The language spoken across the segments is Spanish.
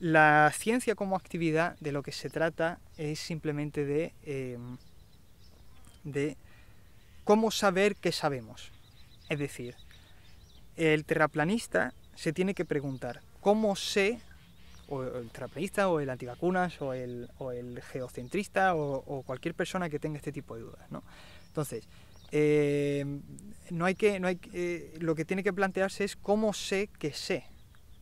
La ciencia como actividad de lo que se trata es simplemente de, em, de cómo saber que sabemos. Es decir, el terraplanista se tiene que preguntar cómo sé, o el terraplanista, o el antivacunas, o el, geocentrista, o, cualquier persona que tenga este tipo de dudas. ¿no? Entonces, em, no hay que, no hay, eh, lo que tiene que plantearse es cómo sé que sé.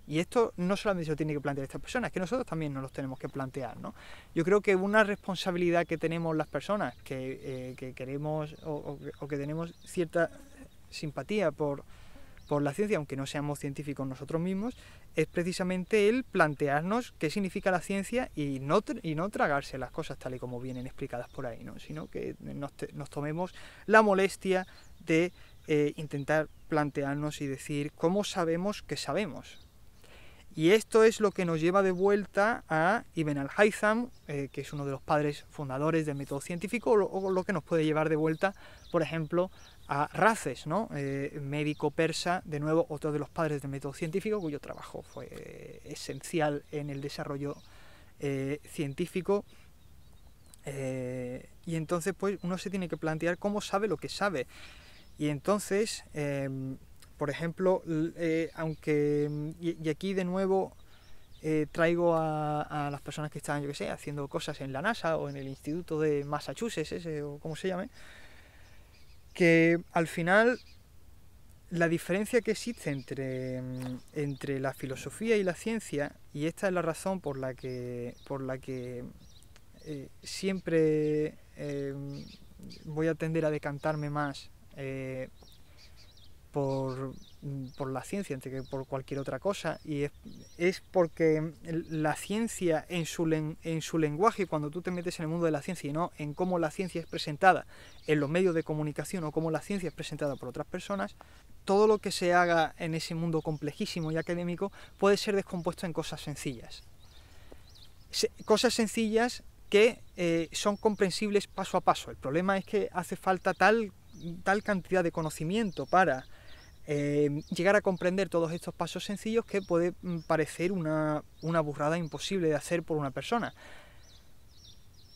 Y esto no solamente se lo tiene que plantear estas personas, es que nosotros también nos los tenemos que plantear. ¿no? Yo creo que una responsabilidad que tenemos las personas que, eh, queremos o, que tenemos cierta simpatía por, la ciencia, aunque no seamos científicos nosotros mismos, es precisamente el plantearnos qué significa la ciencia y no, y no tragarse las cosas tal y como vienen explicadas por ahí, ¿no? sino que nos, tomemos la molestia de eh, intentar plantearnos y decir cómo sabemos que sabemos. Y esto es lo que nos lleva de vuelta a Ibn al-Haytham, eh, que es uno de los padres fundadores del método científico, o lo, que nos puede llevar de vuelta, por ejemplo, a Races, ¿no? Eh, médico persa, de nuevo otro de los padres del método científico, cuyo trabajo fue esencial en el desarrollo eh, científico. y entonces, pues uno se tiene que plantear cómo sabe lo que sabe. Y entonces em, por ejemplo, eh, aunque, mm, y, aquí de nuevo eh, traigo a, las personas que están, yo qué sé, haciendo cosas en la NASA o en el Instituto de Massachusetts, o como se llame, que al final la diferencia que existe entre, mm, entre la filosofía y la ciencia, y esta es la razón por la que, por la que eh, siempre voy a tender a decantarme más por, la ciencia antes que por cualquier otra cosa y es, porque la ciencia en su, en su lenguaje cuando tú te metes en el mundo de la ciencia y no en cómo la ciencia es presentada en los medios de comunicación o cómo la ciencia es presentada por otras personas todo lo que se haga en ese mundo complejísimo y académico puede ser descompuesto en cosas sencillas cosas sencillas que eh, son comprensibles paso a paso el problema es que hace falta tal cantidad de conocimiento para Em, llegar a comprender todos estos pasos sencillos que puede mm, parecer una, burrada imposible de hacer por una persona.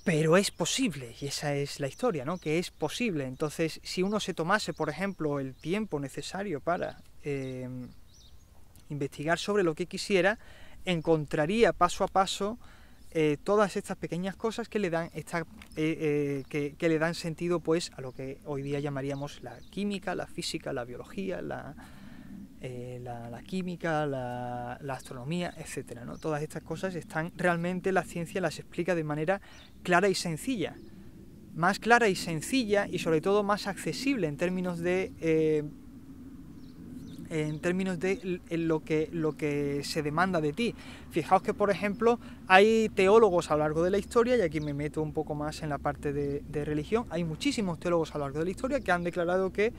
Pero es posible, y esa es la historia, ¿no? Que es posible. Entonces, si uno se tomase, por ejemplo, el tiempo necesario para em, investigar sobre lo que quisiera, encontraría paso a paso eh, todas estas pequeñas cosas que le dan esta, eh, eh, que, le dan sentido pues a lo que hoy día llamaríamos la química, la física, la biología, la, la, química, la, astronomía, etc. ¿no? Todas estas cosas están realmente la ciencia las explica de manera clara y sencilla. Más clara y sencilla y sobre todo más accesible en términos de en términos de lo que, lo que se demanda de ti. Fijaos que, por ejemplo, hay teólogos a lo largo de la historia, y aquí me meto un poco más en la parte de, de religión, hay muchísimos teólogos a lo largo de la historia que han declarado que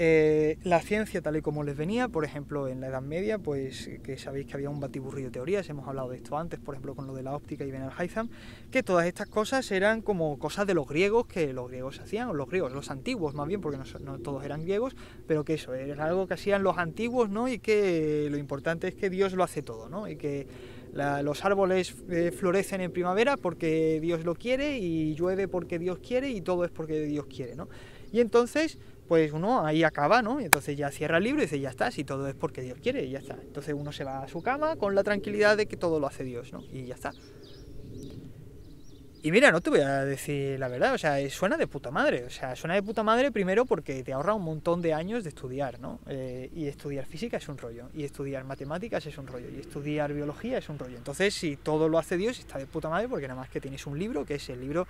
eh, la ciencia tal y como les venía, por ejemplo, en la Edad Media, pues que sabéis que había un batiburrillo de teorías, hemos hablado de esto antes, por ejemplo, con lo de la óptica y Haizam, que todas estas cosas eran como cosas de los griegos que los griegos hacían, o los griegos, los antiguos más bien, porque no, todos eran griegos, pero que eso, era algo que hacían los antiguos, ¿no? Y que lo importante es que Dios lo hace todo, ¿no? Y que los árboles eh, florecen en primavera porque Dios lo quiere y llueve porque Dios quiere y todo es porque Dios quiere, ¿no? Y entonces pues uno ahí acaba, ¿no? Y entonces ya cierra el libro y dice, ya está, si todo es porque Dios quiere, y ya está. Entonces uno se va a su cama con la tranquilidad de que todo lo hace Dios, ¿no? Y ya está. Y mira, no te voy a decir la verdad, o sea, eh, suena de puta madre, o sea, suena de puta madre primero porque te ahorra un montón de años de estudiar, ¿no? Eh, y estudiar física es un rollo, y estudiar matemáticas es un rollo, y estudiar biología es un rollo. Entonces, si todo lo hace Dios, está de puta madre porque nada más que tienes un libro, que es el libro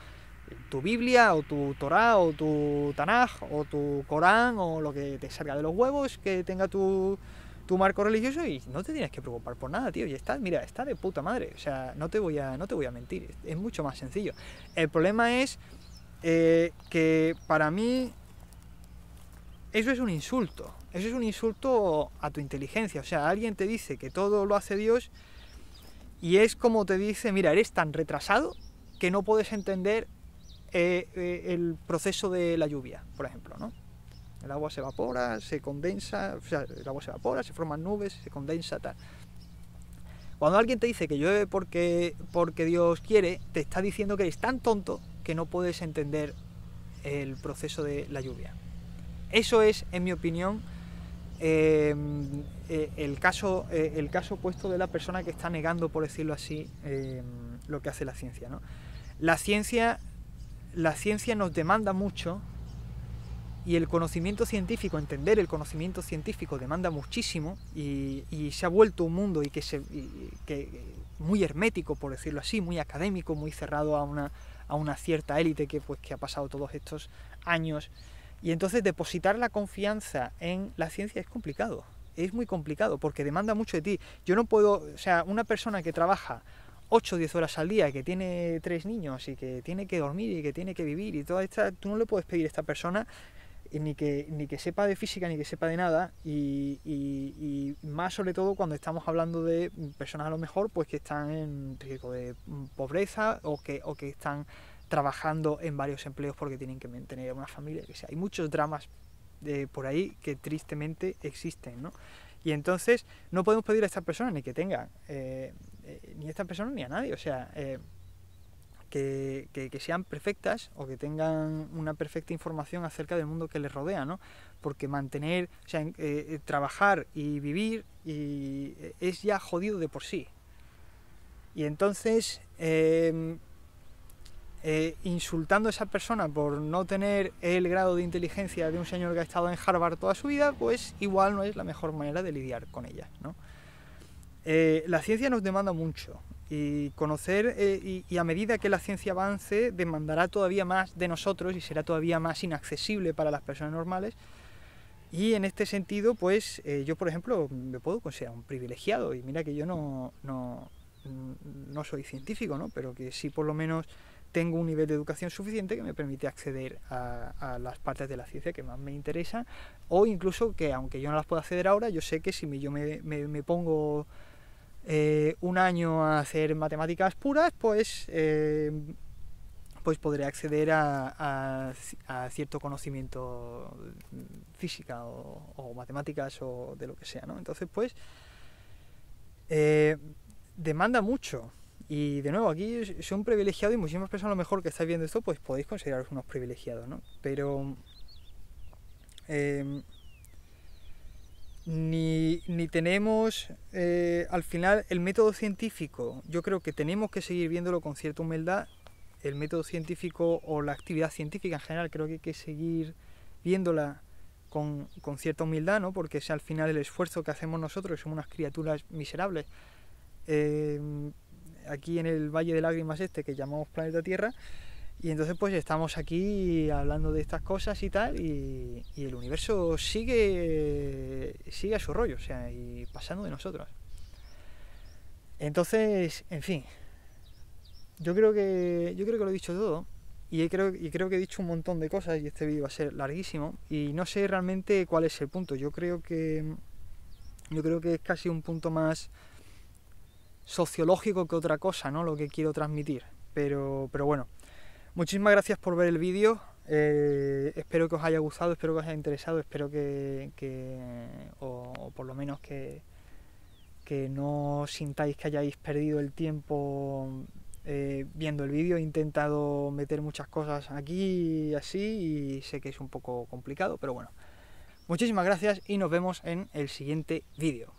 tu Biblia o tu Torah o tu Tanaj o tu Corán o lo que te salga de los huevos que tenga tu, marco religioso y no te tienes que preocupar por nada, tío. Y está, mira, está de puta madre. O sea, no te voy a, no te voy a mentir. Es mucho más sencillo. El problema es eh, que para mí eso es un insulto. Eso es un insulto a tu inteligencia. O sea, alguien te dice que todo lo hace Dios y es como te dice, mira, eres tan retrasado que no puedes entender eh, eh, el proceso de la lluvia, por ejemplo. El agua se evapora, se condensa, el agua se evapora, se forman nubes, se condensa, tal. Cuando alguien te dice que llueve porque, porque Dios quiere, te está diciendo que eres tan tonto que no puedes entender el proceso de la lluvia. Eso es, en mi opinión, em, eh, el, caso, el caso opuesto de la persona que está negando, por decirlo así, em, lo que hace la ciencia. ¿no? La ciencia la ciencia nos demanda mucho y el conocimiento científico, entender el conocimiento científico demanda muchísimo y, se ha vuelto un mundo y que, se, eh, muy hermético, por decirlo así, muy académico, muy cerrado a una, a una cierta élite que, pues, que ha pasado todos estos años. Y entonces depositar la confianza en la ciencia es complicado, es muy complicado porque demanda mucho de ti. Yo no puedo, o sea, una persona que trabaja 8 o 10 horas al día, que tiene tres niños y que tiene que dormir y que tiene que vivir y toda esta, tú no le puedes pedir a esta persona ni que, ni que sepa de física ni que sepa de nada y, más sobre todo cuando estamos hablando de personas a lo mejor pues que están en riesgo de pobreza o que, o que están trabajando en varios empleos porque tienen que mantener una familia, que sea. Hay muchos dramas de, eh, por ahí que tristemente existen, ¿no? Y entonces no podemos pedir a estas personas ni que tengan, eh, eh, ni a estas personas ni a nadie, o sea, eh, que, sean perfectas o que tengan una perfecta información acerca del mundo que les rodea, ¿no? Porque mantener, o sea, trabajar y vivir y, es ya jodido de por sí. Y entonces eh, insultando a esa persona por no tener el grado de inteligencia de un señor que ha estado en Harvard toda su vida, pues igual no es la mejor manera de lidiar con ella. Eh, la ciencia nos demanda mucho y conocer eh, y, a medida que la ciencia avance demandará todavía más de nosotros y será todavía más inaccesible para las personas normales. Y en este sentido, pues yo, por ejemplo, me puedo considerar un privilegiado y mira que yo no, no, soy científico, pero que sí por lo menos tengo un nivel de educación suficiente que me permite acceder a, las partes de la ciencia que más me interesan o incluso que aunque yo no las pueda acceder ahora, yo sé que si yo me, pongo eh, un año a hacer matemáticas puras, pues, eh, pues podré acceder a, cierto conocimiento física o, matemáticas o de lo que sea, ¿no? Entonces, pues, eh, demanda mucho y de nuevo, aquí son privilegiados y muchísimas personas a lo mejor que estáis viendo esto, pues podéis consideraros unos privilegiados, ¿no? Pero em, ni, tenemos eh, al final el método científico. Yo creo que tenemos que seguir viéndolo con cierta humildad. El método científico o la actividad científica en general creo que hay que seguir viéndola con, cierta humildad, ¿no? Porque es al final el esfuerzo que hacemos nosotros somos unas criaturas miserables. Em, aquí en el Valle de Lágrimas este que llamamos Planeta Tierra. Y entonces pues estamos aquí hablando de estas cosas y tal, y, el universo sigue, sigue a su rollo, o sea, y pasando de nosotros. Entonces, en fin, yo creo que, yo creo que lo he dicho todo, y creo, y creo que he dicho un montón de cosas, y este vídeo va a ser larguísimo, y no sé realmente cuál es el punto, yo creo que, yo creo que es casi un punto más sociológico que otra cosa, ¿no? Lo que quiero transmitir. Pero, pero bueno, muchísimas gracias por ver el vídeo. Eh, espero que os haya gustado, espero que os haya interesado, espero que, o, por lo menos que, que no sintáis que hayáis perdido el tiempo eh, viendo el vídeo. He intentado meter muchas cosas aquí y así y sé que es un poco complicado, pero bueno. Muchísimas gracias y nos vemos en el siguiente vídeo.